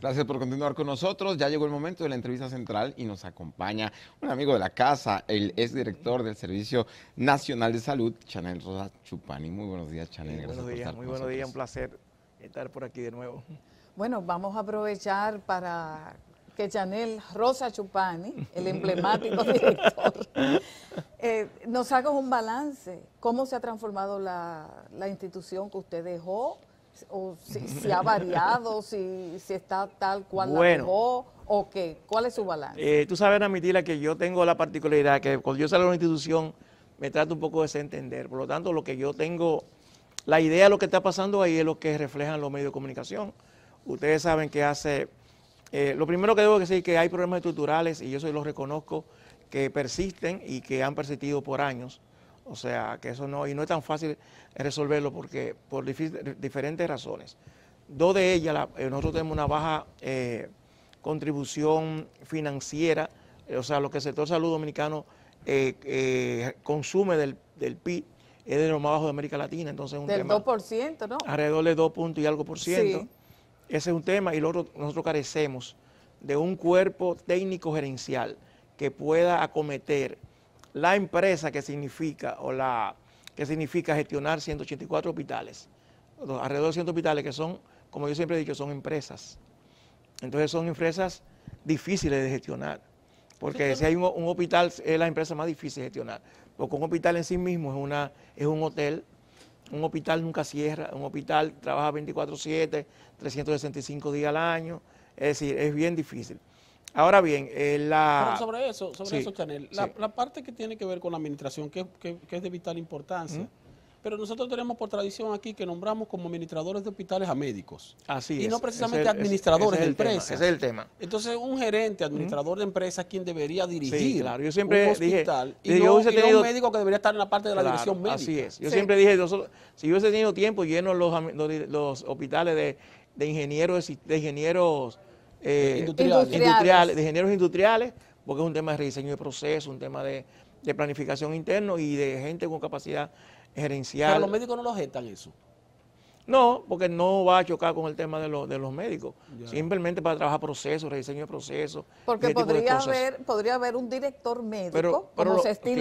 Gracias por continuar con nosotros. Ya llegó el momento de la entrevista central y nos acompaña un amigo de la casa, el director del Servicio Nacional de Salud, Chanel Rosa Chupani. Muy buenos días, Chanel. Muy buenos días, muy buenos días, un placer estar por aquí de nuevo. Bueno, vamos a aprovechar para que Chanel Rosa Chupani, el emblemático director, eh, nos haga un balance. ¿Cómo se ha transformado la institución que usted dejó? o si, si ha variado, si, si, está tal cual o qué? ¿Cuál es su balance? Eh, tú sabes, Namitila, que yo tengo la particularidad que cuando yo salgo de una institución me trato un poco de entender. Por lo tanto, lo que yo tengo, la idea de lo que está pasando ahí es lo que reflejan los medios de comunicación. Ustedes saben que hace... Eh, lo primero que debo decir es que hay problemas estructurales y yo soy los reconozco que persisten y que han persistido por años. O sea, que eso no, y no es tan fácil resolverlo porque por diferentes razones. Dos de ellas, eh, nosotros tenemos una baja eh, contribución financiera, eh, o sea, lo que el sector salud dominicano consume del, PIB es de lo más bajo de América Latina, entonces es un del tema... Del 2%, ¿no? Alrededor de 2 puntos y algo por ciento. Ese es un tema y nosotros carecemos de un cuerpo técnico gerencial que pueda acometer la empresa que significa, o la, que significa gestionar 184 hospitales, alrededor de 100 hospitales que son, como yo siempre he dicho, son empresas. Entonces son empresas difíciles de gestionar, porque si hay un, hospital es la empresa más difícil de gestionar, porque un hospital en sí mismo es, una, es un hotel, un hospital nunca cierra, un hospital trabaja 24/7, 365 días al año, es decir, es bien difícil. Ahora bien, eh, la... sobre eso, sobre Chanel, la, parte que tiene que ver con la administración, que, es de vital importancia, pero nosotros tenemos por tradición aquí que nombramos como administradores de hospitales a médicos. Así es. Y no precisamente administradores de empresas. ese es el tema. Entonces, un gerente, administrador de empresas, quien debería dirigir claro. yo siempre un hospital dije, y, un médico que debería estar en la parte de la dirección médica. Así es. Yo siempre dije, si yo hubiese tenido tiempo, lleno los, hospitales ingenieros, de ingenieros eh, industriales. de ingenieros industriales, porque es un tema de rediseño de procesos un tema de, de planificación interno y de gente con capacidad gerencial. Pero los médicos no lo gestan eso. No, porque no va a chocar con el tema de, de los médicos. Simplemente para trabajar procesos, rediseño de procesos. Porque podría haber, podría haber un director médico, partes un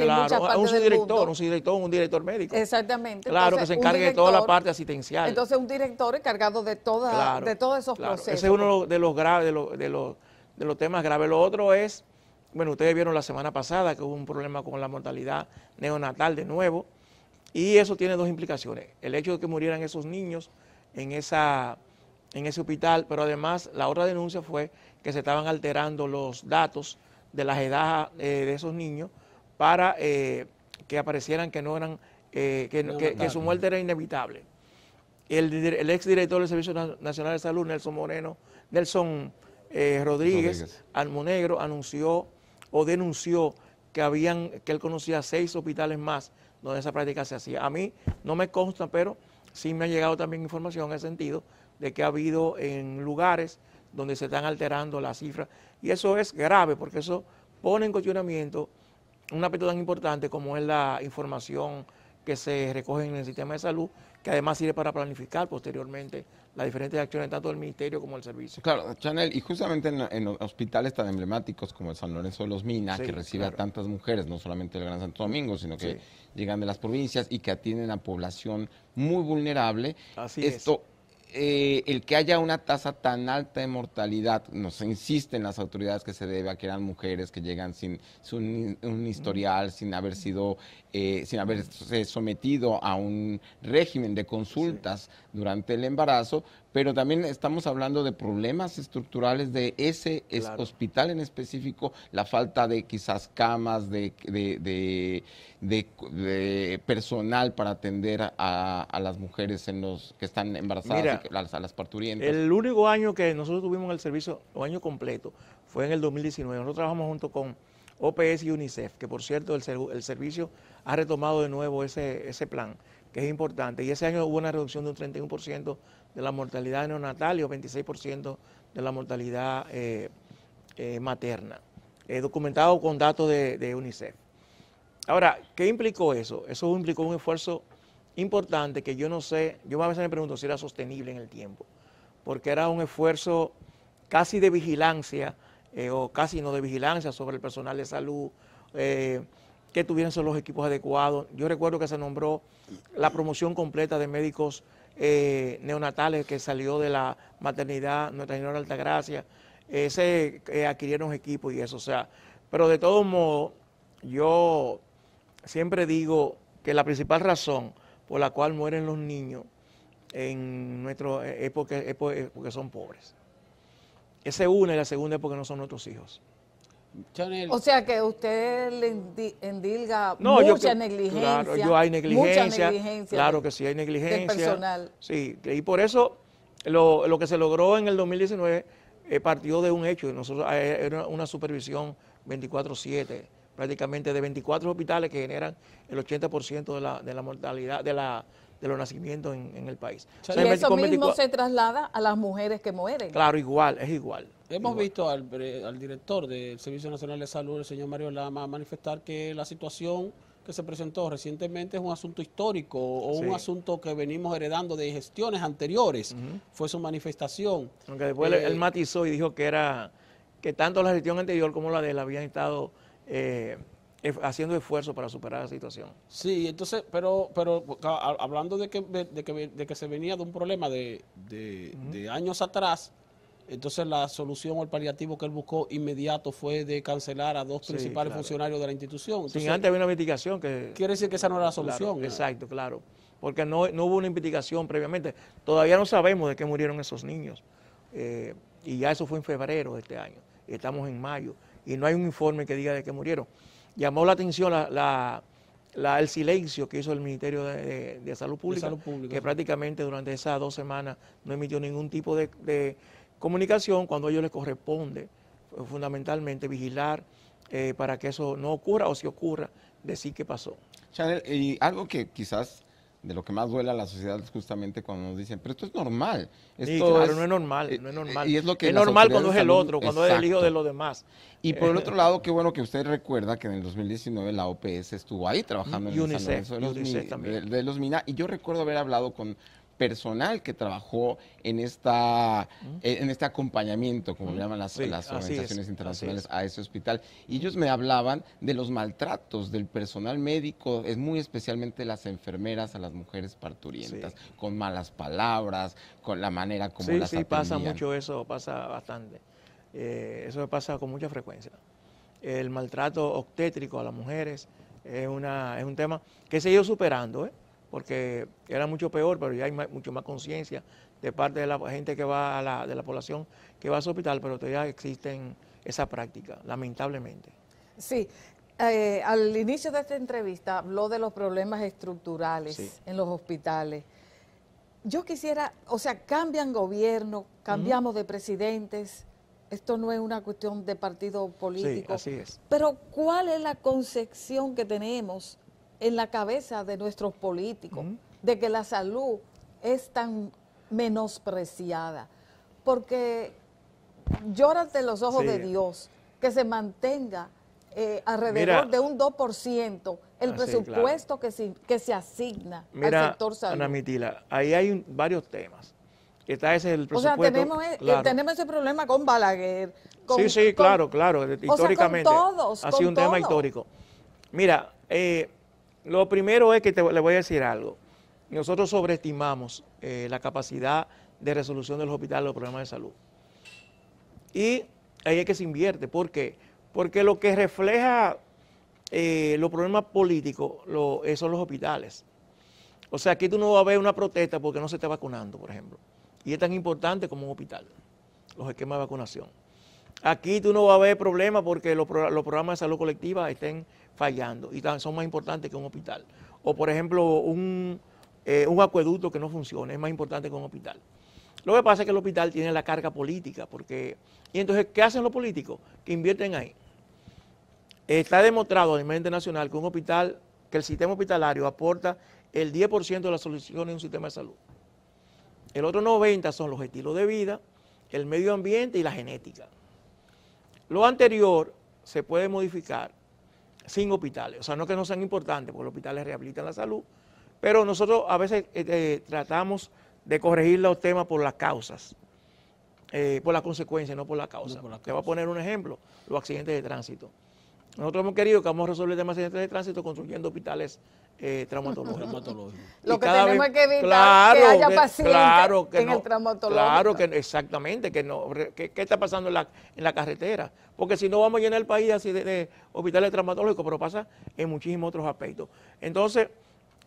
director, un director, un director médico. Exactamente. Claro, que se encargue de toda la parte asistencial. Entonces, un director encargado de, toda, de todos esos procesos. Ese es uno de los graves, de los, de, los, de los temas graves. Lo otro es, bueno, ustedes vieron la semana pasada que hubo un problema con la mortalidad neonatal de nuevo y eso tiene dos implicaciones. El hecho de que murieran esos niños en, esa, en ese hospital, pero además la otra denuncia fue que se estaban alterando los datos de las edades eh, de esos niños para eh, que aparecieran que no eran, eh, que, su muerte era inevitable. El, exdirector del Servicio Nacional de Salud, Nelson Moreno, Nelson Rodríguez, Rodríguez Almonegro, anunció o denunció que habían, que él conocía seis hospitales más donde esa práctica se hacía. A mí no me consta, pero sí me ha llegado también información en el sentido de que ha habido en lugares donde se están alterando las cifras. Y eso es grave porque eso pone en cuestionamiento un aspecto tan importante como es la información que se recogen en el sistema de salud, que además sirve para planificar posteriormente las diferentes acciones tanto del ministerio como del servicio. Claro, Chanel, y justamente en, hospitales tan emblemáticos como el San Lorenzo de los Minas, que recibe a tantas mujeres, no solamente del Gran Santo Domingo, sino que llegan de las provincias y que atienden a población muy vulnerable, Así esto es eh, el que haya una tasa tan alta de mortalidad, nos insisten las autoridades que se debe a que eran mujeres que llegan sin, un, historial, sin haber sido, eh, sin haberse sometido a un régimen de consultas durante el embarazo, pero también estamos hablando de problemas estructurales de ese hospital en específico, la falta de quizás camas, de, personal para atender a, las mujeres en los que están embarazadas, a, las, parturientas. El único año que nosotros tuvimos el servicio, o año completo, fue en el 2019. Nosotros trabajamos junto con OPS y UNICEF, que por cierto el, servicio ha retomado de nuevo ese, plan, que es importante. Y ese año hubo una reducción de un 31% de la mortalidad neonatal y un 26% de la mortalidad eh, eh, materna, eh, documentado con datos de UNICEF. Ahora, ¿qué implicó eso? Eso implicó un esfuerzo importante que yo no sé, yo a veces me pregunto si era sostenible en el tiempo, porque era un esfuerzo casi de vigilancia eh, o casi no de vigilancia sobre el personal de salud, eh, que tuvieran los equipos adecuados. Yo recuerdo que se nombró la promoción completa de médicos eh, neonatales que salió de la maternidad Nuestra Señora Altagracia, se adquirieron equipos y eso, sea, pero de todos modos, yo siempre digo que la principal razón por la cual mueren los niños en nuestro es es porque son pobres. Esa una y la segunda es porque no son nuestros hijos. O sea que usted le endilga mucha negligencia. Claro, yo hay negligencia. Mucha negligencia claro que sí, hay negligencia. personal. Sí, y por eso lo, que se logró en el 2019 eh, partió de un hecho. Nosotros ah, eh, Era una supervisión 24-7, prácticamente de 24 hospitales que generan el 80% de la, de la mortalidad, de la de los nacimientos en, el país. y eso mismo se traslada a las mujeres que mueren. Claro, igual, es igual. Hemos visto eh, al, director del Servicio Nacional de Salud, el señor Mario Lama, manifestar que la situación que se presentó recientemente es un asunto histórico o un asunto que venimos heredando de gestiones anteriores. Fue su manifestación. Aunque después eh, él matizó y dijo que era que tanto la gestión anterior como la de él habían estado eh, haciendo esfuerzo para superar la situación. Sí, entonces, pero pero hablando de que, se venía de un problema de, años atrás, entonces la solución o el paliativo que él buscó inmediato fue de cancelar a dos principales funcionarios de la institución. Sin antes había una investigación. que... Quiere decir que esa no era la solución. Exacto, claro. Porque no, hubo una investigación previamente. Todavía no sabemos de qué murieron esos niños. Eh, y ya eso fue en febrero de este año. Estamos en mayo. Y no hay un informe que diga de qué murieron llamó la atención el silencio que hizo el Ministerio de, Salud, Pública, que prácticamente durante esas dos semanas no emitió ningún tipo de, comunicación cuando a ellos les corresponde eh, fundamentalmente vigilar eh, para que eso no ocurra o si ocurra, decir qué pasó. y algo que quizás de lo que más duele a la sociedad es justamente cuando nos dicen, pero esto es normal. sí, claro, no es normal, eh, no es normal. es, normal cuando es el otro, cuando es el hijo de los demás. Y por el otro lado, qué bueno que usted recuerda que en el 2019 la OPS estuvo ahí trabajando en el de los, UNICEF y yo recuerdo haber hablado con personal que trabajó en, esta, eh, en este acompañamiento, como le llaman las, organizaciones internacionales, a ese hospital. Y ellos me hablaban de los maltratos del personal médico, es muy especialmente las enfermeras a las mujeres parturientas, con malas palabras, con la manera como sí, las Sí, pasa mucho eso, pasa bastante. Eh, eso pasa con mucha frecuencia. El maltrato obstétrico a las mujeres es, una, es un tema que se ha ido superando, ¿eh? porque era mucho peor, pero ya hay mucho más conciencia de parte de la gente que va a la, de la población que va a su hospital, pero todavía existen esa práctica, lamentablemente. Sí, eh, al inicio de esta entrevista habló de los problemas estructurales en los hospitales. Yo quisiera, o sea, cambian gobierno, cambiamos de presidentes, esto no es una cuestión de partido político. Sí, así es. Pero ¿cuál es la concepción que tenemos en la cabeza de nuestros políticos, de que la salud es tan menospreciada, porque llórate los ojos de Dios que se mantenga eh, alrededor de un 2% el ah, presupuesto que, se, asigna al sector salud. Ana Mitila, ahí hay varios temas. Está ese el presupuesto. O sea, e, tenemos, ese problema con Balaguer. sí, sí, claro, claro. Históricamente. ha sido un tema histórico. Mira, eh, lo primero es que te, le voy a decir algo. Nosotros sobreestimamos eh, la capacidad de resolución del hospital de los problemas de salud. Y ahí es que se invierte. ¿Por qué? Porque lo que refleja eh, los problemas políticos eh, son los hospitales. O sea, aquí tú no vas a ver una protesta porque no se está vacunando, por ejemplo. Y es tan importante como un hospital, los esquemas de vacunación. Aquí tú no vas a ver problemas porque los, programas de salud colectiva estén fallando y son más importantes que un hospital. O por ejemplo, eh, un, acueducto que no funcione es más importante que un hospital. Lo que pasa es que el hospital tiene la carga política, porque... Y entonces, ¿qué hacen los políticos? Que invierten ahí. Está demostrado a nivel internacional que un hospital, que el sistema hospitalario aporta el 10% de las soluciones de un sistema de salud. El otro 90% son los estilos de vida, el medio ambiente y la genética. Lo anterior se puede modificar sin hospitales. O sea, no que no sean importantes, porque los hospitales rehabilitan la salud, pero nosotros a veces eh, eh, tratamos de corregir los temas por las causas, eh, por las consecuencias, no por la causas. No por la causa. Te voy a poner un ejemplo, los accidentes de tránsito. Nosotros hemos querido que vamos a resolver el tema de accidentes de tránsito construyendo hospitales eh, traumatológico. Lo que tenemos que evitar que haya pacientes en el traumatológico. Claro que exactamente, que no, ¿qué está pasando en la, en la carretera? Porque si no vamos a llenar el país así de, hospitales traumatológicos, pero pasa en muchísimos otros aspectos. Entonces,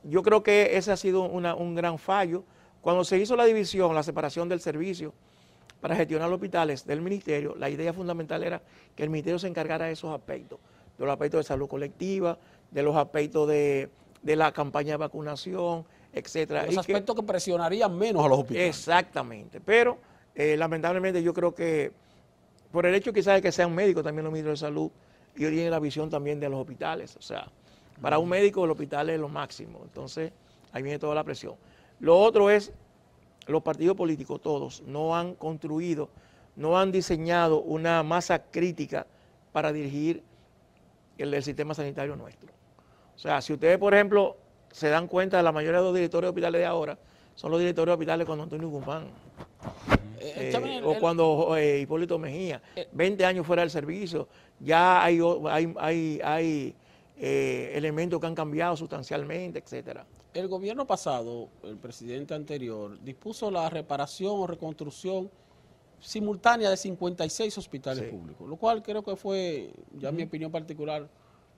yo creo que ese ha sido una, un gran fallo. Cuando se hizo la división, la separación del servicio para gestionar los hospitales del ministerio, la idea fundamental era que el ministerio se encargara de esos aspectos, de los aspectos de salud colectiva, de los aspectos de de la campaña de vacunación, etcétera. Los aspectos que, presionaría menos a los hospitales. Exactamente, pero eh, lamentablemente yo creo que por el hecho quizás de que sean médicos también los ministros de salud, y hoy la visión también de los hospitales, o sea, para un médico el hospital es lo máximo, entonces ahí viene toda la presión. Lo otro es, los partidos políticos todos no han construido, no han diseñado una masa crítica para dirigir el sistema sanitario nuestro. O sea, si ustedes, por ejemplo, se dan cuenta, la mayoría de los directores de hospitales de ahora son los directores de hospitales cuando Antonio Guzmán. Eh, o cuando eh, Hipólito Mejía, 20 eh. años fuera del servicio, ya hay, hay, elementos que han cambiado sustancialmente, etcétera. El gobierno pasado, el presidente anterior, dispuso la reparación o reconstrucción simultánea de 56 hospitales públicos, lo cual creo que fue, ya mi opinión particular,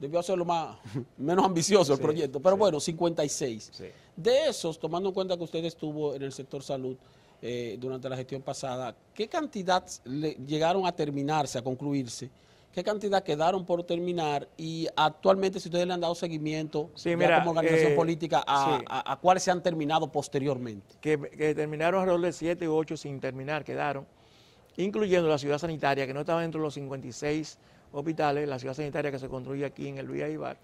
Debió hacerlo más, menos ambicioso el proyecto. Pero bueno, 56. De esos, tomando en cuenta que usted estuvo en el sector salud eh, durante la gestión pasada, ¿qué cantidad le llegaron a terminarse, a concluirse? ¿Qué cantidad quedaron por terminar? Y actualmente, si ustedes le han dado seguimiento como organización eh, política, a, cuáles se han terminado posteriormente. Que, que terminaron alrededor de 7 u 8 sin terminar, quedaron, incluyendo la ciudad sanitaria, que no estaba dentro de los 56 hospitales, la ciudad sanitaria que se construye aquí en el Villa Ibar,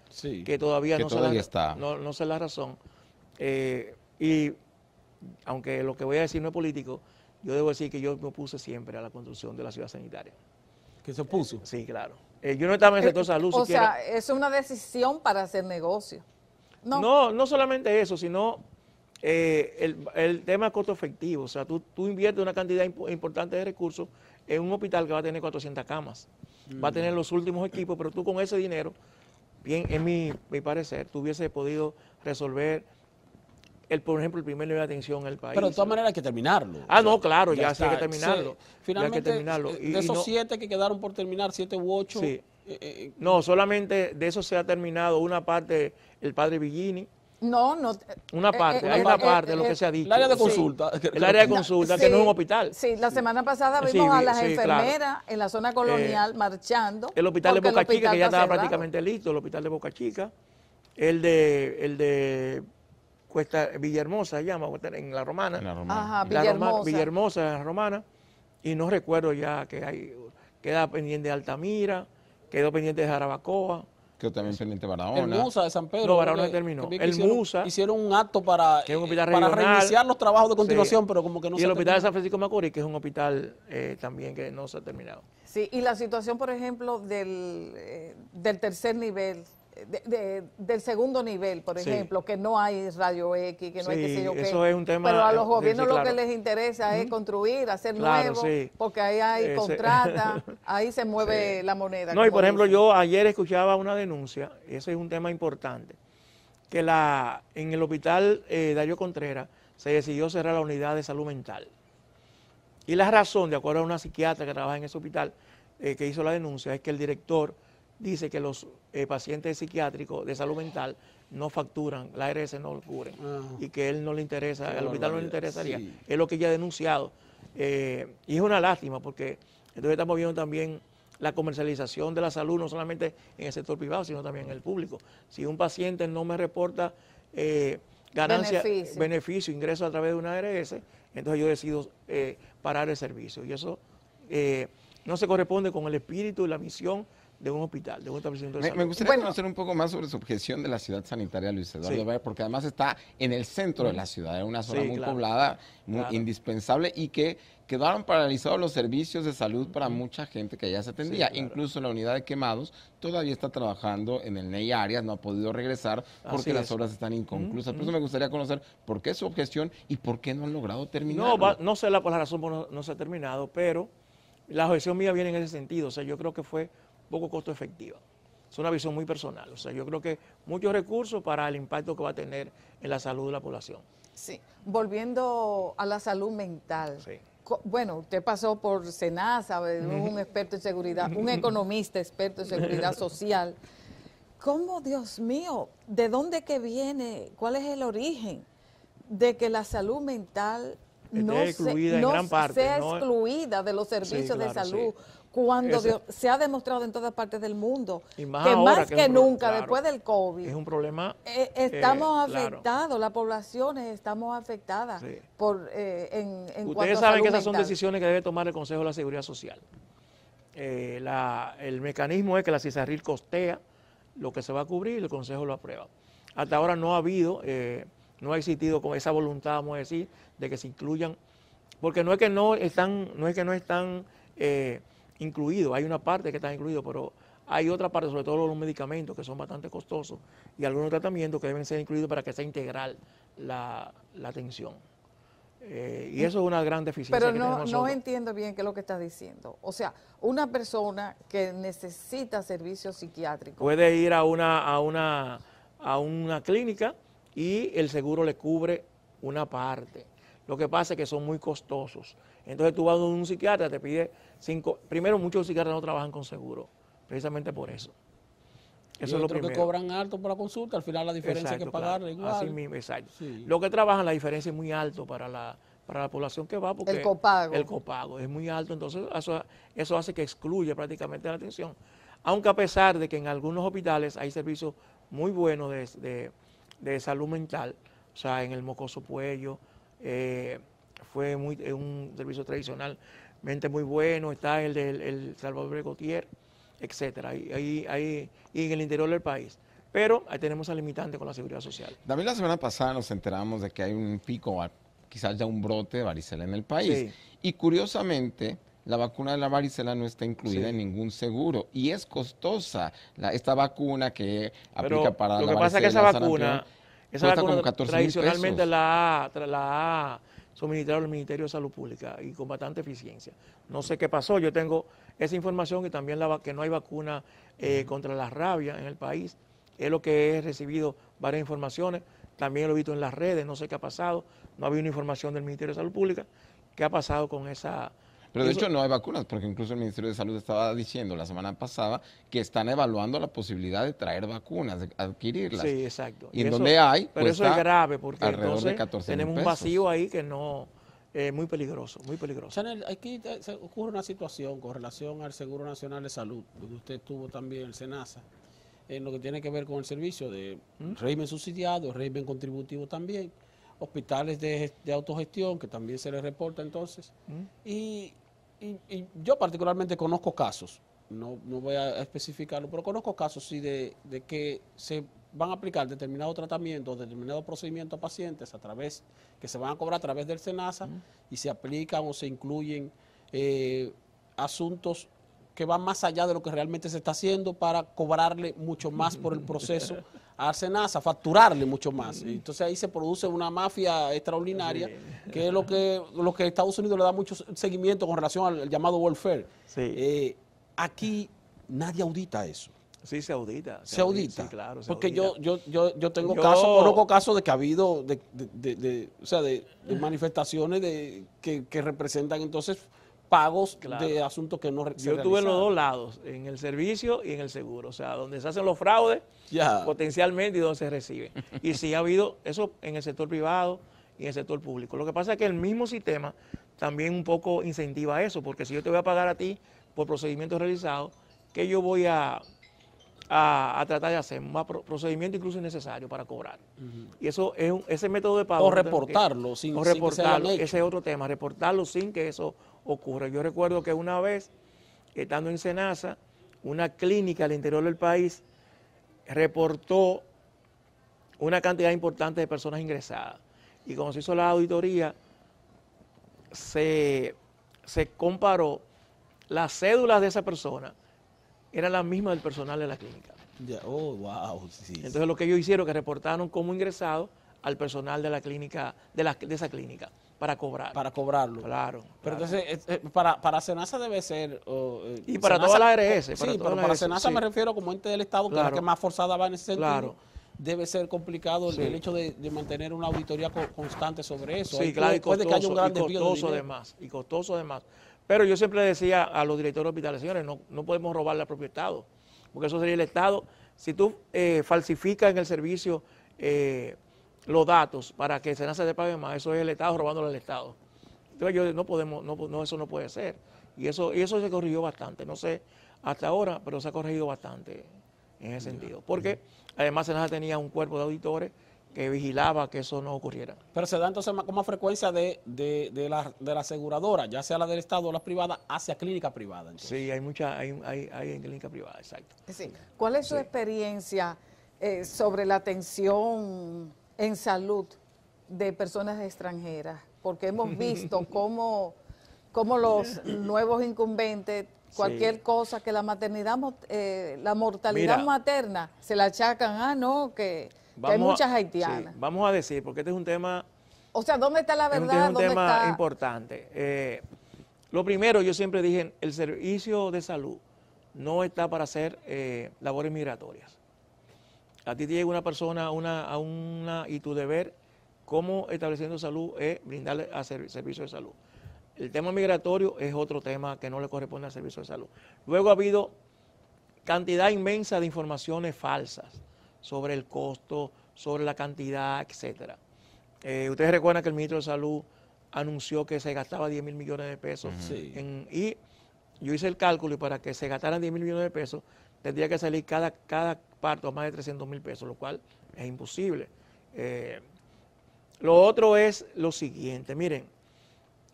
que todavía, no, se sé la, está. No, sé la razón. Eh, y aunque lo que voy a decir no es político, yo debo decir que yo me opuse siempre a la construcción de la ciudad sanitaria. ¿Que se opuso? Eh, sí, claro. Eh, yo no estaba en el sector salud. O sea, es una decisión para hacer negocio. No, no, solamente eso, sino el, el, tema costo efectivo. O sea, tú, inviertes una cantidad importante de recursos en un hospital que va a tener 400 camas va a tener mm. los últimos equipos, pero tú con ese dinero, bien, en mi, mi parecer, tú hubiese podido resolver el, por ejemplo, el primer nivel de atención en el país. Pero de todas maneras hay que terminarlo. Ah, no, claro, ya, sí hay que terminarlo. Finalmente, que terminarlo. Eh, de esos siete que quedaron por terminar, siete u ocho. Eh, eh, no, solamente de eso se ha terminado una parte, el padre Villini, no, no. Eh, una eh, parte, eh, hay una parte de lo que se ha dicho. El área de consulta. El área de consulta, que no es un hospital. Sí, la semana pasada vimos a las enfermeras en la zona colonial marchando. El hospital de Boca Chica, que ya estaba prácticamente listo, el hospital de Boca Chica. El de, el de Cuesta Villahermosa, llama, en la Romana. En la Romana. Ajá, Villahermosa. en la Romana. Y no recuerdo ya que hay, queda pendiente de Altamira, quedó pendiente de Jarabacoa que también pendiente Barahona. El Musa de San Pedro. No, Barahona terminó. el Musa. Hicieron un acto para, eh, para reiniciar los trabajos de continuación, pero como que no se Y el hospital de San Francisco Macorís, que es un hospital eh, también que no se ha terminado. Sí, y la situación, por ejemplo, del, eh, del tercer nivel, de, del segundo nivel, por ejemplo, que no hay radio X, que no hay qué sé Eso es un tema. Pero a los gobiernos lo que les interesa es construir, hacer nuevo, porque ahí hay contrata, ahí se mueve la moneda. No, y por ejemplo, yo ayer escuchaba una denuncia, ese es un tema importante, que la en el hospital eh, Darío Contreras se decidió cerrar la unidad de salud mental. Y la razón, de acuerdo a una psiquiatra que trabaja en ese hospital, eh, que hizo la denuncia, es que el director dice que los eh, pacientes psiquiátricos de salud mental no facturan, la ARS no lo ah. y que él no le interesa, al hospital no le interesaría. Es lo que ya ha denunciado. Eh, y es una lástima porque entonces estamos viendo también la comercialización de la salud, no solamente en el sector privado, sino también en el público. Si un paciente no me reporta eh, ganancia, beneficio. ingreso a través de una ARS, entonces yo decido parar el servicio. Y eso no se corresponde con el espíritu y la misión de un hospital, de un establecimiento de me, gustaría conocer un poco más sobre su objeción de la ciudad sanitaria Luis Eduardo porque además está en el centro de la ciudad, en una zona muy poblada, muy indispensable y que quedaron paralizados los servicios de salud para mucha gente que ya se atendía. Incluso la unidad de quemados todavía está trabajando en el NEI Arias, no ha podido regresar porque las obras están inconclusas. por eso me gustaría conocer por qué su objeción y por qué no han logrado terminar. No, no sé la, por la razón no se ha terminado, pero la objeción mía viene en ese sentido. O sea, yo creo que fue poco costo efectiva. Es una visión muy personal. O sea, yo creo que muchos recursos para el impacto que va a tener en la salud de la población. Sí, volviendo a la salud mental. Sí. Bueno, usted pasó por SENASA, un experto en seguridad, un economista experto en seguridad social. ¿Cómo, Dios mío? ¿De dónde que viene? ¿Cuál es el origen de que la salud mental no, sea excluida de los servicios de salud? cuando se ha demostrado en todas partes del mundo que más que, nunca, después del COVID, es un problema. Eh, estamos eh, afectados, las poblaciones estamos afectadas por eh, Ustedes saben que esas son decisiones que debe tomar el Consejo de la Seguridad Social. el mecanismo es que la CISARRIL costea lo que se va a cubrir y el Consejo lo aprueba. Hasta ahora no ha habido, no ha existido con esa voluntad, vamos a decir, de que se incluyan, porque no es que no están, no es que no están incluido, hay una parte que está incluido, pero hay otra parte, sobre todo los medicamentos que son bastante costosos y algunos tratamientos que deben ser incluidos para que sea integral la, atención. Eh, y eso es una gran deficiencia. Pero no, no entiendo bien qué es lo que estás diciendo. O sea, una persona que necesita servicio psiquiátrico. Puede ir a una, a una, a una clínica y el seguro le cubre una parte. Lo que pasa es que son muy costosos. Entonces tú vas a un psiquiatra, te pide cinco. Primero, muchos psiquiatras no trabajan con seguro, precisamente por eso. Eso es lo primero. que cobran alto por la consulta, al final la diferencia hay que pagar igual. Así mismo, exacto. Lo que trabajan, la diferencia es muy alto para la, para la población que va. Porque el copago. El copago es muy alto, entonces eso, hace que excluya prácticamente la atención. Aunque a pesar de que en algunos hospitales hay servicios muy buenos de, de, de salud mental, o sea, en el mocoso cuello, eh, fue muy, eh, un servicio tradicionalmente muy bueno, está el del el Salvador de Gautier, etc. Ahí, ahí, y en el interior del país. Pero ahí tenemos a limitante con la seguridad social. También la semana pasada nos enteramos de que hay un pico, quizás ya un brote de varicela en el país. Y curiosamente, la vacuna de la varicela no está incluida en ningún seguro y es costosa la, esta vacuna que aplica para lo que pasa es que esa vacuna, esa vacuna tradicionalmente la, la, suministrado al Ministerio de Salud Pública y con bastante eficiencia. No sé qué pasó, yo tengo esa información y también que no hay vacuna eh, contra la rabia en el país. Es lo que he recibido varias informaciones, también lo he visto en las redes, no sé qué ha pasado, no ha habido una información del Ministerio de Salud Pública, qué ha pasado con esa pero de hecho no hay vacunas, porque incluso el Ministerio de Salud estaba diciendo la semana pasada que están evaluando la posibilidad de traer vacunas, de adquirirlas. Sí, exacto. Y, en donde hay. Pero eso es grave, porque entonces tenemos un vacío ahí que no. es eh, muy peligroso, muy peligroso. Chanel, aquí eh, ocurre una situación con relación al Seguro Nacional de Salud, donde usted tuvo también el SENASA, en lo que tiene que ver con el servicio de ¿Mm? régimen subsidiado, régimen contributivo también hospitales de, autogestión que también se les reporta entonces. Mm. Y, y, yo particularmente conozco casos, no, no voy a especificarlo, pero conozco casos sí de, que se van a aplicar determinados tratamientos, determinados procedimientos a pacientes a través, que se van a cobrar a través del SENASA mm. y se aplican o se incluyen eh, asuntos que van más allá de lo que realmente se está haciendo para cobrarle mucho más por el proceso a facturarle mucho más. Entonces ahí se produce una mafia extraordinaria, que es lo que, lo que Estados Unidos le da mucho seguimiento con relación al, llamado welfare. Eh, aquí nadie audita eso. Sí, se audita. Se, audita. Sí, claro, Porque Yo, yo, yo, tengo casos, conozco casos de que ha habido de, de, de, o sea, manifestaciones de, que, que representan entonces pagos de asuntos que no se Yo estuve en los dos lados, en el servicio y en el seguro, o sea, donde se hacen los fraudes potencialmente y donde se reciben. y sí ha habido eso en el sector privado y en el sector público. Lo que pasa es que el mismo sistema también un poco incentiva eso, porque si yo te voy a pagar a ti por procedimientos realizados, que yo voy a, a, tratar de hacer más procedimiento incluso necesario para cobrar. Y eso es ese método de pago. O reportarlo sin, reportarlo, ese es otro tema, reportarlo sin que eso ocurre. Yo recuerdo que una vez, estando en Senasa, una clínica al interior del país reportó una cantidad importante de personas ingresadas. Y cuando se hizo la auditoría, se, comparó las cédulas de esa persona, eran las mismas del personal de la clínica. Oh, Entonces lo que ellos hicieron, que reportaron como ingresados al personal de la clínica, de, la, de esa clínica, para cobrar. Para cobrarlo. Claro. Pero entonces, eh, eh, para, Senasa debe ser... Eh, y para toda la ARS. sí, pero para Senasa me refiero como ente del Estado, que es la que más forzada va en ese sentido. Claro. Debe ser complicado el hecho de, mantener una auditoría constante sobre eso. Sí, claro, y costoso, y costoso además. Y costoso además. Pero yo siempre decía a los directores de hospitales, señores, no, podemos robarle al propio Estado, porque eso sería el Estado. Si tú falsificas en el servicio... Eh, los datos para que se nace de pague más, eso es el Estado robándole al Estado. Entonces yo no podemos, no, eso no puede ser. Y eso, eso se corrigió bastante, no sé hasta ahora, pero se ha corregido bastante en ese sentido. Porque además además Senasa tenía un cuerpo de auditores que vigilaba que eso no ocurriera. Pero se da entonces con más frecuencia de, la, aseguradora, ya sea la del Estado o la privada, hacia clínicas privadas. Sí, hay mucha, hay, hay, hay, en clínica privada, exacto. ¿Cuál es su experiencia eh, sobre la atención en salud de personas extranjeras, porque hemos visto cómo, los nuevos incumbentes, cualquier cosa que la maternidad, eh, la mortalidad materna, se la achacan, ah, no, que, hay muchas haitianas. vamos a decir, porque este es un tema... O sea, ¿dónde está la verdad? Este es un, tema importante. Eh, lo primero, yo siempre dije, el servicio de salud no está para hacer eh, labores migratorias a ti llega una persona una, a una y tu deber como estableciendo salud es brindarle a servicio de salud. El tema migratorio es otro tema que no le corresponde al servicio de salud. Luego ha habido cantidad inmensa de informaciones falsas sobre el costo, sobre la cantidad, etc. Eh, ustedes recuerdan que el ministro de Salud anunció que se gastaba 10 mil millones de pesos. y yo hice el cálculo y para que se gastaran 10 mil millones de pesos tendría que salir cada, cada parto a más de 300 mil pesos, lo cual es imposible. Eh, lo otro es lo siguiente, miren,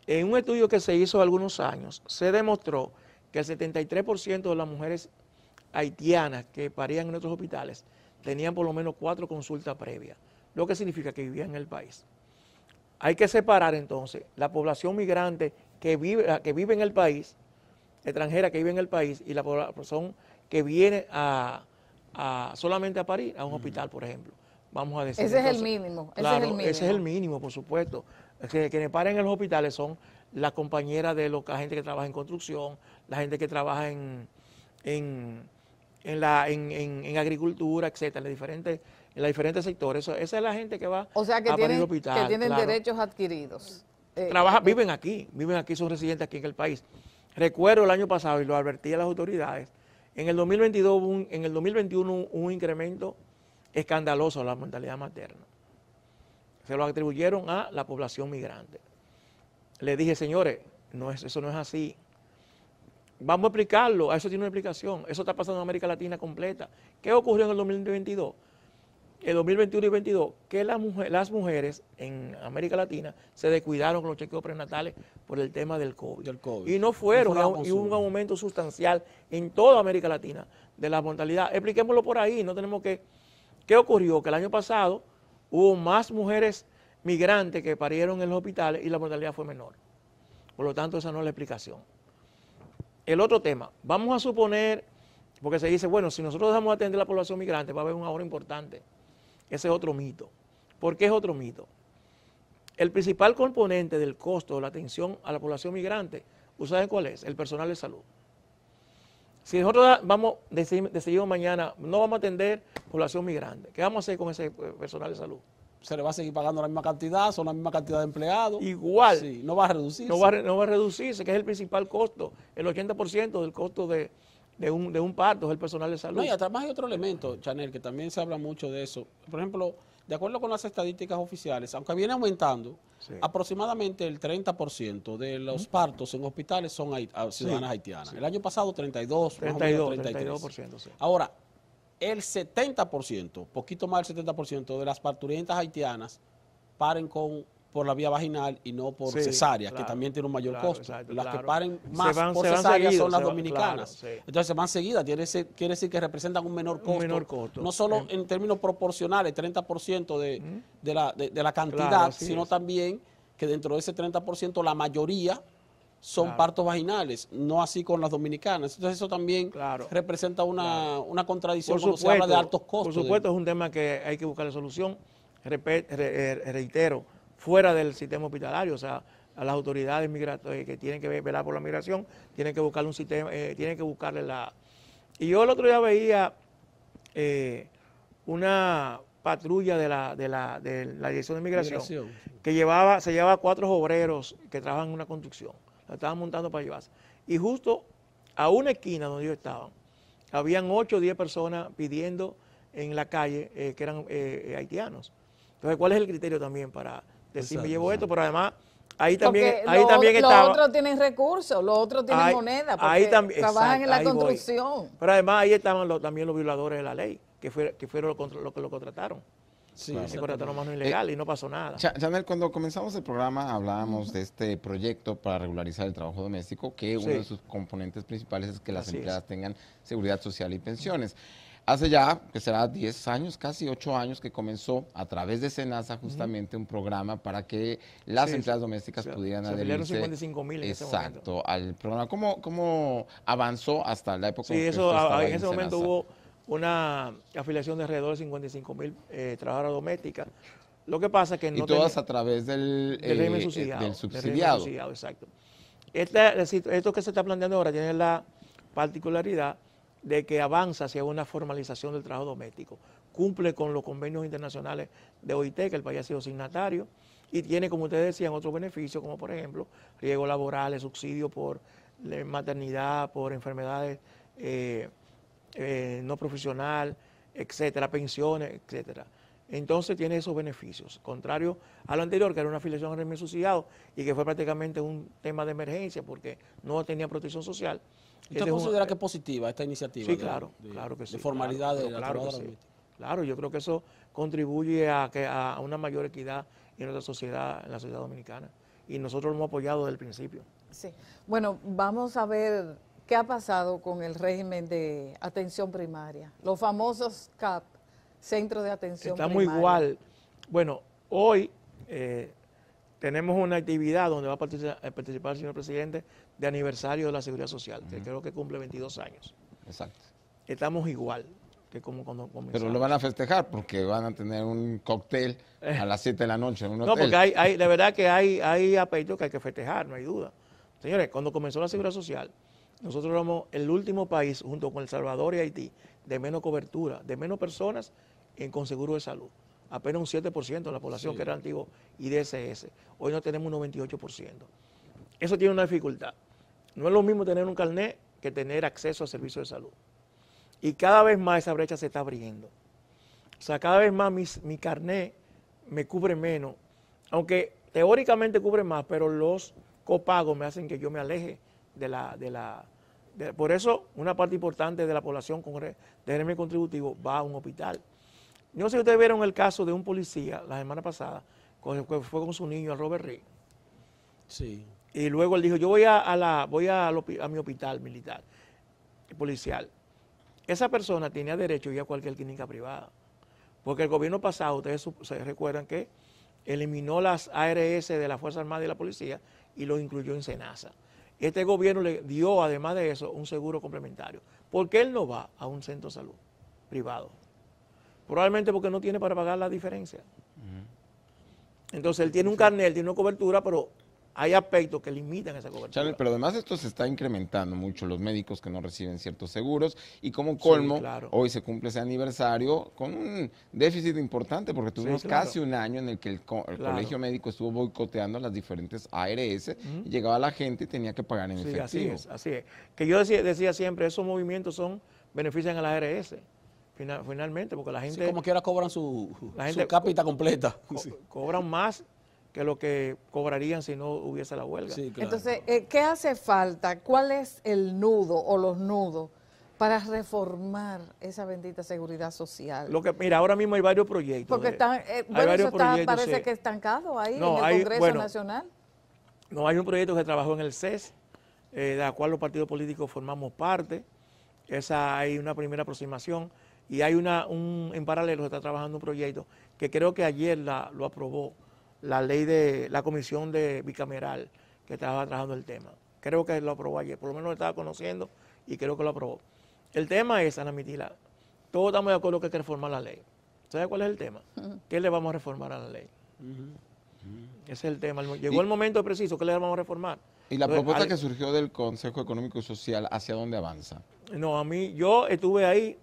en un estudio que se hizo algunos años, se demostró que el 73% de las mujeres haitianas que parían en nuestros hospitales tenían por lo menos cuatro consultas previas, lo que significa que vivían en el país. Hay que separar entonces la población migrante que vive, ah, que vive en el país, extranjera que vive en el país, y la población que viene a, solamente a París, a un hospital, por ejemplo. Vamos a decir. Ese es el mínimo. ese es el mínimo. por supuesto. Que, quienes paren en los hospitales son las compañeras de la gente que trabaja en construcción, la gente que trabaja en, en, agricultura, etcétera, en los diferentes, en los diferentes sectores. esa es la gente que va a París Que tienen derechos adquiridos. Eh, trabaja, eh. viven aquí, viven aquí, son residentes aquí en el país. Recuerdo el año pasado y lo advertí a las autoridades en el, 2022, en el 2021 un, un incremento escandaloso de la mortalidad materna. Se lo atribuyeron a la población migrante. Le dije, señores, eso no es así. Vamos a explicarlo, eso tiene una explicación. Eso está pasando en América Latina completa. ¿Qué ocurrió en el 2022? el 2021 y 2022 que las mujeres en América Latina se descuidaron con los chequeos prenatales por el tema del COVID. Y no fueron, y hubo un aumento sustancial en toda América Latina de la mortalidad. Expliquémoslo por ahí, no tenemos que... ¿Qué ocurrió? Que el año pasado hubo más mujeres migrantes que parieron en los hospitales y la mortalidad fue menor. Por lo tanto, esa no es la explicación. El otro tema, vamos a suponer, porque se dice, bueno, si nosotros dejamos de atender a la población migrante, va a haber un ahorro importante ese es otro mito. ¿Por qué es otro mito? El principal componente del costo de la atención a la población migrante, ¿ustedes cuál es? El personal de salud. Si nosotros vamos, decidimos mañana, no vamos a atender población migrante, ¿qué vamos a hacer con ese eh, personal de salud? Se le va a seguir pagando la misma cantidad, son la misma cantidad de empleados. Igual. Sí, no va a reducirse. No va, no va a reducirse, que es el principal costo, el 80% del costo de, de un, de un parto, es el personal de salud. No, y además hay otro elemento, Chanel, que también se habla mucho de eso. Por ejemplo, de acuerdo con las estadísticas oficiales, aunque viene aumentando, aproximadamente el 30% de los partos en hospitales son ah, ciudadanas haitianas. El año pasado 32, 32 32%, Ahora, el 70%, poquito más del 70% de las parturientas haitianas paren con por la vía vaginal y no por cesárea, que también tiene un mayor costo. las que paren más por cesárea son las dominicanas. Entonces se van seguidas, quiere decir que representan un menor costo. No solo eh. en términos proporcionales, 30% de, de, la, de, la cantidad, sino también que dentro de ese 30% la mayoría son partos vaginales, no así con las dominicanas. Entonces eso también representa una, contradicción cuando se habla de altos costos. Por supuesto, es un tema que hay que buscar la solución. Eh, reitero, fuera del sistema hospitalario, o sea, a las autoridades migratorias eh, que tienen que velar por la migración, tienen que buscarle un sistema, eh, tienen que buscarle la... Y yo el otro día veía eh, una patrulla de la, de la, de la Dirección de migración, que llevaba, se llevaba cuatro obreros que trabajan en una construcción, la estaban montando para llevarse. Y justo a una esquina donde yo estaban, habían ocho o diez personas pidiendo en la calle que eran haitianos. Entonces, ¿cuál es el criterio también para decir, me llevo esto, pero además Ahí también, ahí también Los otros tienen recursos, los otros tienen moneda, porque trabajan en la construcción. Pero además ahí estaban también los violadores de la ley, que, que fueron los que lo contrataron. Sí, se contrataron mano eh, ilegal y no pasó nada. Chamel, cuando comenzamos el programa hablábamos de este proyecto para regularizar el trabajo doméstico, que uno de sus componentes principales es que las empleadas tengan seguridad social y pensiones. Hace ya, que será 10 años, casi 8 años, que comenzó a través de Senasa justamente un programa para que las empleadas domésticas pudieran adherirse. 55 mil Exacto, al programa. ¿Cómo, ¿Cómo, avanzó hasta la época? Sí, eso, en, ese momento hubo una afiliación de alrededor de 55 mil eh, trabajadoras domésticas. Lo que pasa es que no. Y todas a través del, del, régimen eh, eh, subsidiado, del, subsidiado. exacto. esto que se está planteando ahora tiene la particularidad de que avanza hacia una formalización del trabajo doméstico. Cumple con los convenios internacionales de OIT, que el país ha sido signatario, y tiene, como ustedes decían, otros beneficios, como por ejemplo riesgos laborales, subsidio por eh, maternidad, por enfermedades eh, eh, no profesional, etcétera, pensiones, etcétera. Entonces tiene esos beneficios, contrario a lo anterior, que era una afiliación al régimen y que fue prácticamente un tema de emergencia porque no tenía protección social. ¿Usted considera eh, que es positiva esta iniciativa? Sí, claro, claro que sí. De formalidad claro, de la Claro, yo creo que eso contribuye a, una mayor equidad en nuestra sociedad, en la sociedad dominicana. Y nosotros lo hemos apoyado desde el principio. Sí. Bueno, vamos a ver qué ha pasado con el régimen de atención primaria. Los famosos CAP, Centro de Atención Primaria. Está muy igual. Bueno, hoy eh, tenemos una actividad donde va a eh, participar el señor presidente de aniversario de la Seguridad Social, que creo que cumple 22 años. Exacto. Estamos igual que como cuando comenzó. Pero lo van a festejar porque van a tener un cóctel a las 7 de la noche no, porque hay, hay, de verdad que hay, hay apellidos que hay que festejar, no hay duda. Señores, cuando comenzó la Seguridad Social, nosotros éramos el último país, junto con El Salvador y Haití, de menos cobertura, de menos personas con seguro de salud. Apenas un 7% de la población que era antiguo IDSS. Hoy no tenemos un 98%. Eso tiene una dificultad. No es lo mismo tener un carnet que tener acceso a servicios de salud. Y cada vez más esa brecha se está abriendo. O sea, cada vez más mi carnet me cubre menos. Aunque teóricamente cubre más, pero los copagos me hacen que yo me aleje de la... De la por eso una parte importante de la población con contributivo va a un hospital. No sé si ustedes vieron el caso de un policía la semana pasada, que fue con su niño a Robert Rey. Sí. Y luego él dijo, yo voy a, la, voy a, mi hospital militar, policial. Esa persona tenía derecho a ir a cualquier clínica privada. Porque el gobierno pasado, ustedes se recuerdan que eliminó las ARS de la Fuerza Armada y la Policía y lo incluyó en SENASA. Este gobierno le dio, además de eso, un seguro complementario. ¿Por qué él no va a un centro de salud privado? Probablemente porque no tiene para pagar la diferencia. Entonces él tiene un carnet, tiene una cobertura, pero hay aspectos que limitan esa cobertura. pero además esto se está incrementando mucho, los médicos que no reciben ciertos seguros y como colmo, hoy se cumple ese aniversario con un déficit importante porque tuvimos casi un año en el que el, colegio médico estuvo boicoteando las diferentes ARS, y llegaba la gente y tenía que pagar en efectivo. Así es, así es. Que yo decía, siempre, esos movimientos son benefician a las ARS. finalmente, porque la gente... como quiera cobran su, su cápita completa. cobran más que lo que cobrarían si no hubiese la huelga. Entonces, eh, ¿qué hace falta? ¿Cuál es el nudo o los nudos para reformar esa bendita seguridad social? Lo que mira, ahora mismo hay varios proyectos. Porque eh, están, eh, bueno, eso está, parece que estancado ahí en el Congreso Nacional. No, hay un proyecto que trabajó en el CES, de la cual los partidos políticos formamos parte. Esa hay una primera aproximación y hay una un, en paralelo se está trabajando un proyecto que creo que ayer lo aprobó la ley de la comisión de bicameral que estaba trabajando el tema. Creo que lo aprobó ayer, por lo menos lo estaba conociendo y creo que lo aprobó. El tema es, Ana Mitila, todos estamos de acuerdo que hay que reformar la ley. ¿Sabes cuál es el tema? ¿Qué le vamos a reformar a la ley? Ese es el tema. Llegó el momento preciso, ¿qué le vamos a reformar? ¿Y la propuesta que surgió del Consejo Económico y Social, hacia dónde avanza? No, a mí, yo estuve ahí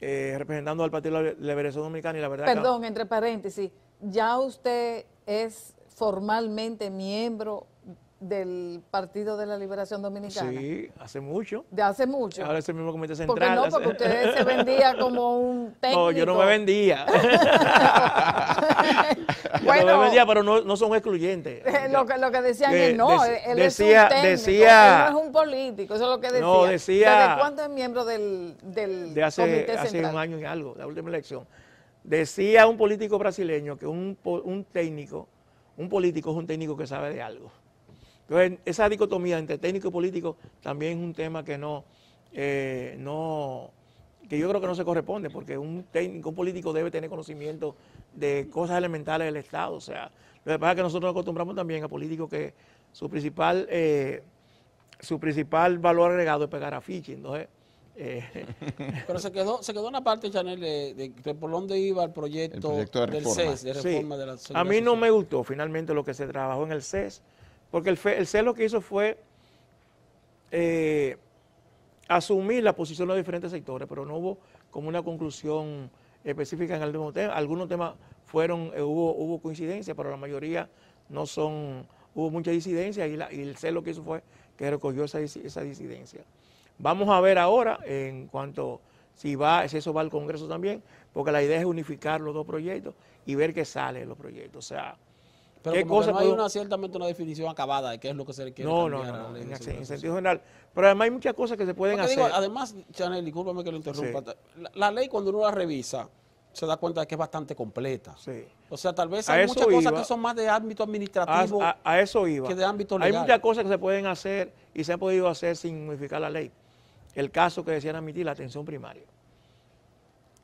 eh, representando al Partido de la Liberación Dominicana y la verdad... Perdón, entre paréntesis, ya usted es formalmente miembro del Partido de la Liberación Dominicana. Sí, hace mucho. De hace mucho. Ahora es el mismo comité central. Porque no, porque usted se vendía como un técnico. No, yo no me vendía. yo no me vendía, pero no, no son excluyentes. Eh, lo que, lo que decían es no, él es un técnico, decía, no es un político, eso es lo que decía. No, cuándo es miembro del, del de comité central? Hace un año y algo, la última elección. Decía un político brasileño que un, técnico, un político es un técnico que sabe de algo. Entonces, esa dicotomía entre técnico y político también es un tema que no, eh, no, que yo creo que no se corresponde, porque un técnico, un político debe tener conocimiento de cosas elementales del Estado. O sea, lo que pasa es que nosotros nos acostumbramos también a políticos que su principal, eh, su principal valor agregado es pegar afiches. Entonces, eh, pero se quedó, se quedó una parte, Chanel, de, por dónde iba el proyecto, del CES, de reforma de la A mí no me gustó finalmente lo que se trabajó en el CES, porque el, e el CES lo que hizo fue eh, asumir la posición de los diferentes sectores, pero no hubo como una conclusión específica en el mismo tema. Algunos temas fueron, eh, hubo, hubo coincidencia, pero la mayoría no son, hubo mucha disidencia y, y el CES lo que hizo fue que recogió esa, esa disidencia. Vamos a ver ahora en cuanto si va, si eso va al Congreso también, porque la idea es unificar los dos proyectos y ver qué sale de los proyectos. O sea, pero no hay una, ciertamente una definición acabada de qué es lo que se quiere no, no, no, en, sentido general. Pero además hay muchas cosas que se pueden hacer. además, Chanel, discúlpame que lo interrumpa. La, ley cuando uno la revisa se da cuenta de que es bastante completa. O sea, tal vez hay muchas cosas que son más de ámbito administrativo a, eso que de ámbito legal. Hay muchas cosas que se pueden hacer y se han podido hacer sin modificar la ley el caso que decían admitir la atención primaria.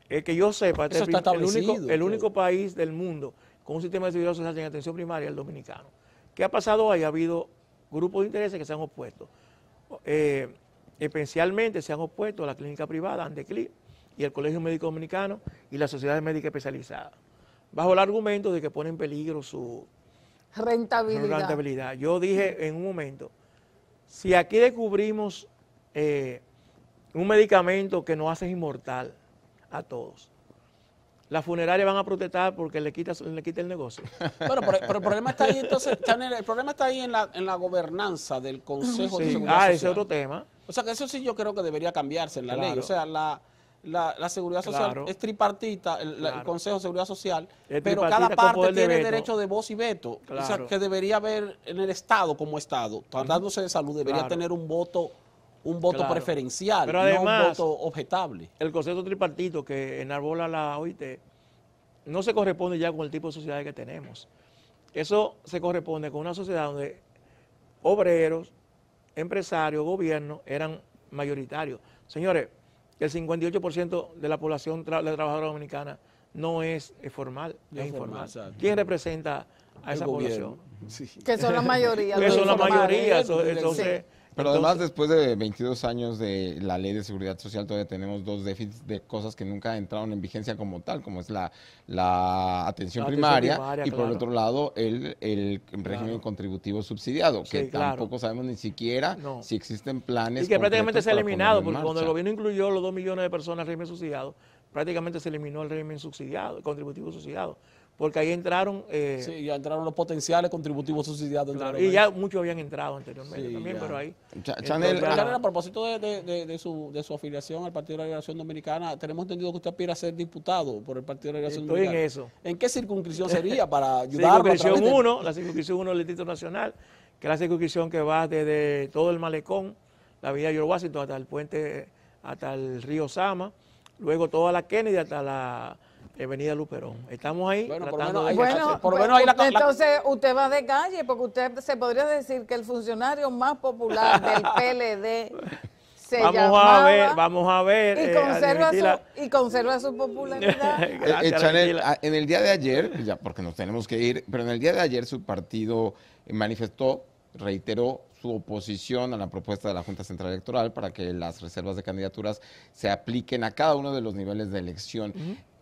Es que yo sepa, este el, único, país del mundo con un sistema de seguridad social en atención primaria, el dominicano. ¿Qué ha pasado ahí? Ha habido grupos de intereses que se han opuesto. Eh, especialmente se han opuesto a la clínica privada, Andeclip, y el Colegio Médico Dominicano y las sociedades médicas especializadas, bajo el argumento de que pone en peligro su rentabilidad. Yo dije en un momento, si aquí descubrimos eh, un medicamento que no hace inmortal a todos. Las funerarias van a protestar porque le quita, le quita el negocio. Bueno, pero, el problema está ahí entonces, el problema está ahí en la, en la gobernanza del Consejo de Seguridad Ah, ese es otro tema. O sea que eso sí yo creo que debería cambiarse en la ley. O sea, la, seguridad social es tripartita, el, Consejo de Seguridad Social, pero cada parte tiene derecho de voz y veto. O sea que debería haber en el Estado como Estado, tratándose de salud, debería tener un voto un voto preferencial, no un voto objetable. El concepto tripartito que enarbola la OIT no se corresponde ya con el tipo de sociedad que tenemos. Eso se corresponde con una sociedad donde obreros, empresarios, gobierno eran mayoritarios. Señores, el 58% de la población de la trabajadora dominicana no es, formal, es, informal. ¿Quién representa a esa población? Que son la mayoría. que son la mayoría. Entonces, pero además, después de 22 años de la ley de seguridad social, todavía tenemos dos déficits de cosas que nunca entraron en vigencia como tal, como es la, atención, primaria, y por otro lado, el, régimen contributivo subsidiado, que tampoco sabemos ni siquiera si existen planes. Y que prácticamente se ha eliminado, porque cuando el gobierno incluyó los dos millones de personas al régimen subsidiado, prácticamente se eliminó el régimen subsidiado, contributivo subsidiado porque ahí entraron... Eh, sí, ya entraron los potenciales contributivos subsidiados. y ya muchos habían entrado anteriormente también, pero ahí... Ah. Chanel, a propósito de, su, afiliación al Partido de la Liberación Dominicana, tenemos entendido que usted aspira a ser diputado por el Partido de la Liberación Dominicana. Estoy en eso. ¿En qué circunscripción sería para ayudar? circunscripción 1, la circunscripción 1 del Distrito Nacional, que es la circunscripción que va desde todo el malecón, la vía de Washington hasta el puente, hasta el río Sama, luego toda la Kennedy hasta la Avenida Luperón. Estamos ahí tratando de... Bueno, pues, menos ahí la, entonces usted va de calle, porque usted se podría decir que el funcionario más popular del PLD se vamos a ver, vamos a ver. Y, eh, conserva, su, popularidad. Eh, eh, ah, en el día de ayer, ya porque nos tenemos que ir, pero en el día de ayer su partido manifestó, reiteró su oposición a la propuesta de la Junta Central Electoral para que las reservas de candidaturas se apliquen a cada uno de los niveles de elección.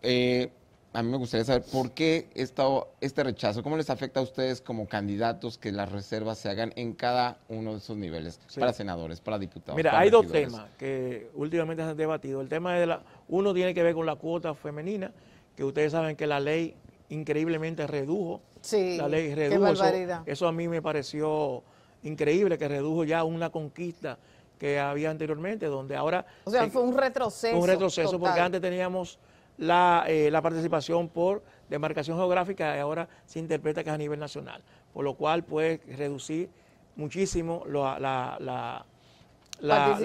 Eh, a mí me gustaría saber por qué esta, este rechazo, cómo les afecta a ustedes como candidatos que las reservas se hagan en cada uno de esos niveles, para senadores, para diputados. Mira, hay dos temas que últimamente se han debatido. El tema de la, uno tiene que ver con la cuota femenina, que ustedes saben que la ley increíblemente redujo. Sí, la ley redujo. Qué barbaridad. eso a mí me pareció increíble que redujo ya una conquista que había anteriormente, donde ahora... O sea, fue un retroceso. Un retroceso, porque antes teníamos eh, la, participación por demarcación geográfica y ahora se interpreta que es a nivel nacional, por lo cual puede reducir muchísimo la,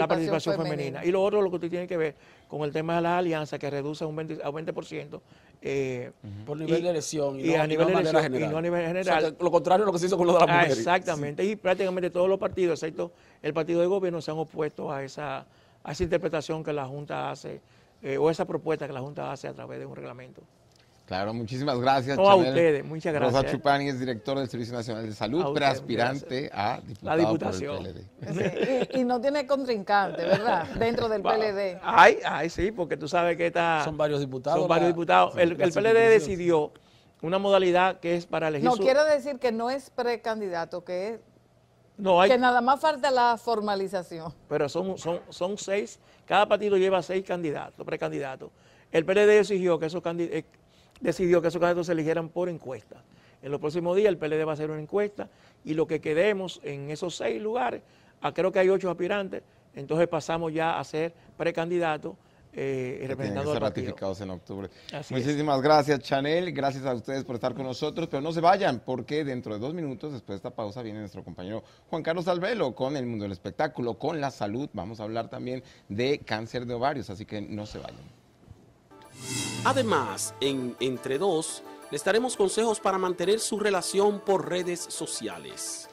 participación, femenina. femenina. Y lo otro, lo que usted tiene que ver con el tema de la alianza que reduce a un 20%, a un eh, por nivel de elección y, a nivel y, no, a nivel general. O lo contrario de lo que se hizo con lo de las ah, Exactamente, y prácticamente todos los partidos, excepto el partido de gobierno, se han opuesto a esa, interpretación que la Junta hace eh, o esa propuesta que la Junta hace a través de un reglamento. Claro, muchísimas gracias. a ustedes, muchas gracias. Rosa Chupani es director del Servicio Nacional de Salud, a a diputado la diputación. PLD. y, no tiene contrincante, ¿verdad? Dentro del PLD. Ay, ay, sí, porque tú sabes que está... Son varios diputados. Son varios diputados. el, PLD decidió una modalidad que es para elegir... No, quiero decir que no es precandidato, que es... No, hay... Que nada más falta la formalización. Pero son, son, son seis, cada partido lleva seis candidatos, precandidatos. El PLD exigió que esos candidatos eh, decidió que esos candidatos se eligieran por encuesta. En los próximos días el PLD va a hacer una encuesta y lo que quedemos en esos seis lugares, ah, creo que hay ocho aspirantes, entonces pasamos ya a ser precandidatos eh, representando que ser ratificados en octubre. Muchísimas gracias, Chanel. Gracias a ustedes por estar con nosotros. Pero no se vayan, porque dentro de dos minutos, después de esta pausa, viene nuestro compañero Juan Carlos Alvelo con el mundo del espectáculo, con la salud. Vamos a hablar también de cáncer de ovarios, así que no se vayan. Además, en Entre Dos, les daremos consejos para mantener su relación por redes sociales.